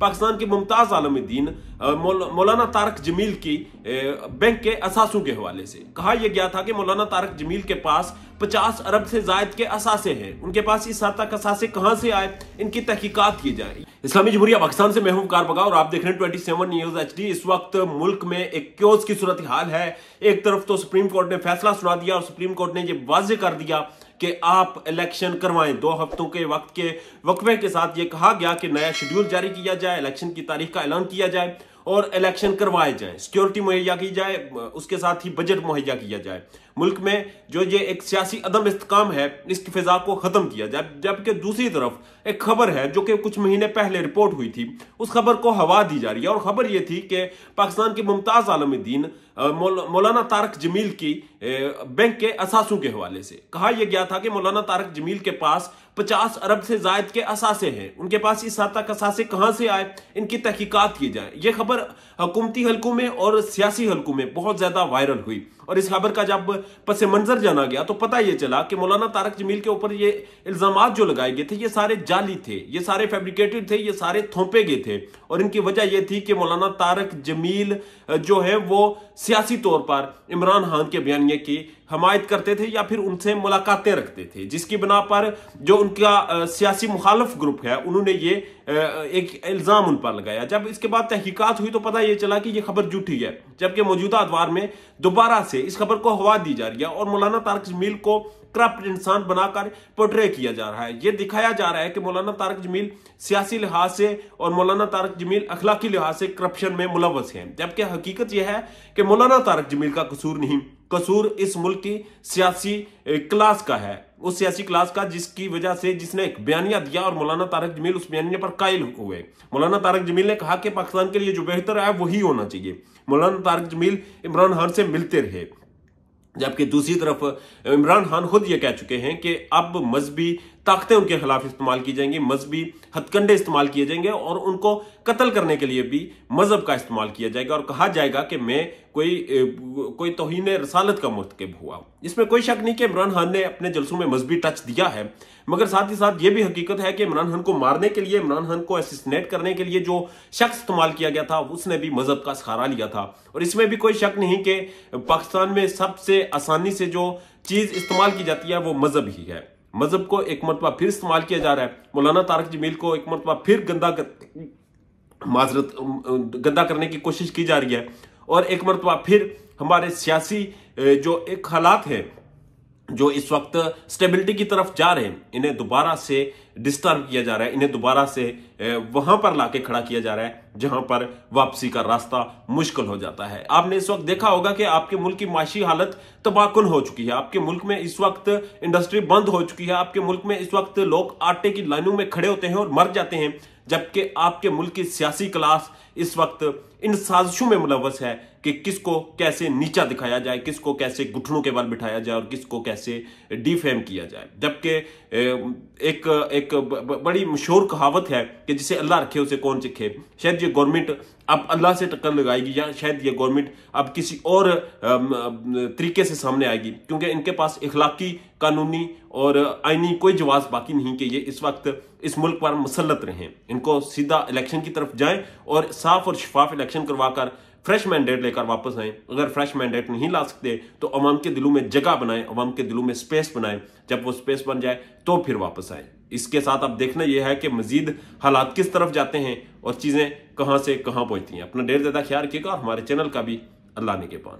पाकिस्तान के मुमताज़ आलम दीन मौलाना तारक जमील की बैंक के असासों के हवाले से कहा यह गया था कि मौलाना तारक जमील के पास 50 अरब से जायद के असासे हैं उनके पास इस हद तक असासे कहां से आए इनकी तहकीकात की जाए इस्लामी जमहूरिया पाकिस्तान से महबूब कार बगा और आप देख रहे हैं ट्वेंटी सेवन न्यूज एच इस वक्त मुल्क में एक क्योज की सूरत हाल है एक तरफ तो सुप्रीम कोर्ट ने फैसला सुना दिया और सुप्रीम कोर्ट ने ये वाज कर दिया कि आप इलेक्शन करवाएं दो हफ्तों के वक्त के वक्फे के साथ ये कहा गया कि नया शेड्यूल जारी किया जाए इलेक्शन की तारीख का ऐलान किया जाए और इलेक्शन करवाए जाए सिक्योरिटी मुहैया की जाए उसके साथ ही बजट मुहैया किया जाए मुल्क में जो ये एक सियासी अदम इस्तकाम है इसकी फिजा को ख़त्म किया जाए जबकि दूसरी तरफ एक खबर है जो कि कुछ महीने पहले रिपोर्ट हुई थी उस खबर को हवा दी जा रही है और खबर यह थी कि पाकिस्तान के मुमताज़ आलम दीन मौलाना तारक जमील की बैंक के असासों के हवाले से कहा यह गया था कि मौलाना तारक जमील के पास 50 अरब से जायद के असासे हैं उनके पास इस हद तक असासे कहाँ से आए इनकी तहकीकत की जाए यह खबर पर हुकूमती हलकों में और सियासी हलकों में बहुत ज़्यादा वायरल हुई और इस खबर का जब पस मंजर जाना गया तो पता ये चला कि मौलाना तारक जमील के ऊपर ये इल्जाम जो लगाए गए थे ये सारे जाली थे ये सारे फेब्रिकेटेड थे ये सारे थोपे गए थे और इनकी वजह यह थी कि मौलाना तारक जमील जो है वो सियासी तौर पर इमरान खान के बयान की हमायत करते थे या फिर उनसे मुलाकातें रखते थे जिसकी बिना पर जो उनका सियासी मुखालफ ग्रुप है उन्होंने ये एक इल्ज़ाम उन पर लगाया जब इसके बाद तहकीकात हुई तो पता ये चला कि ये खबर जुटी है जबकि मौजूदा अदवार में दोबारा से से इस खबर को हवा दी जा रही है और मौलाना तारक जमील को करप्ट इंसान बनाकर पोर्ट्रे किया जा रहा है ये दिखाया जा रहा है कि मौलाना तारक जमील सियासी लिहाज से और मौलाना तारक जमील अखलाकी लिहाज से करप्शन में मुलवस है जबकि हकीकत यह है कि मौलाना तारक जमील का कसूर नहीं कसूर इस मुल्क की सियासी क्लास का है उस सियासी क्लास का जिसकी वजह से जिसने एक बयानिया दिया और मौलाना तारक जमील उस बयानिया पर कायल हुए मौलाना तारक जमील ने कहा कि पाकिस्तान के लिए जो बेहतर है वही होना चाहिए मौलाना तारक जमील इमरान खान से मिलते रहे जबकि दूसरी तरफ इमरान खान खुद ये कह चुके हैं कि अब मजहबी ताकतें उनके खिलाफ इस्तेमाल की जाएंगी मजहबी हथकंडे इस्तेमाल किए जाएंगे और उनको कत्ल करने के लिए भी मजहब का इस्तेमाल किया जाएगा और कहा जाएगा कि मैं कोई कोई तोहन रसालत का मरतकब हुआ इसमें कोई शक नहीं कि इमरान खान ने अपने जलसों में मजहबी टच दिया है मगर साथ ही साथ ये भी हकीकत है कि इमरान खान को मारने के लिए इमरान खान को एसिसनेट करने के लिए जो शख्स इस्तेमाल किया गया था उसने भी मजहब का सहारा लिया था और इसमें भी कोई शक नहीं कि पाकिस्तान में सबसे आसानी से जो चीज़ इस्तेमाल की जाती है वो मजहब ही है मजहब को एक मरतबा फिर इस्तेमाल किया जा रहा है मौलाना तारक जमील को एक मरतबा फिर गंदा कर माजरत गंदा करने की कोशिश की जा रही है और एक मरतबा फिर हमारे सियासी जो एक हालात है जो इस वक्त स्टेबिलिटी की तरफ जा रहे हैं इन्हें दोबारा से डिस्टर्ब किया जा रहा है इन्हें दोबारा से वहां पर लाके खड़ा किया जा रहा है जहां पर वापसी का रास्ता मुश्किल हो जाता है आपने इस वक्त देखा होगा कि आपके मुल्क की माशी हालत तबाहकुन हो चुकी है आपके मुल्क में इस वक्त इंडस्ट्री बंद हो चुकी है आपके मुल्क में इस वक्त लोग आटे की लाइनों में खड़े होते हैं और मर जाते हैं जबकि आपके मुल्क की सियासी क्लास इस वक्त इन साजिशों में मुलवस है कि किसको कैसे नीचा दिखाया जाए किसको कैसे घुटनों के बल बिठाया जाए और किसको कैसे डिफेम किया जाए जबकि एक एक बड़ी मशहूर कहावत है कि जिसे अल्लाह रखे उसे कौन चिखे शायद ये ये गवर्नमेंट अब अल्लाह से टक्कर लगाएगी या शायद ये गवर्नमेंट अब किसी और तरीके से सामने आएगी क्योंकि इनके पास इखलाकी कानूनी और आइनी कोई जवाब बाकी नहीं कि ये इस वक्त इस मुल्क पर मुसलत रहें इनको सीधा इलेक्शन की तरफ जाएं और साफ और शफाफ इलेक्शन करवाकर फ्रेश मैंडेट लेकर वापस आए अगर फ्रेश मैंडेट नहीं ला सकते तो अवाम के दिलों में जगह बनाएं अवाम के दिलों में स्पेस बनाएं जब वो स्पेस बन जाए तो फिर वापस आए इसके साथ अब देखना यह है कि मजीद हालात किस तरफ जाते हैं और चीज़ें कहाँ से कहाँ पहुँचती हैं अपना ढेर ज़्यादा ख्याल रखिएगा हमारे चैनल का भी अल्लाह ने के पान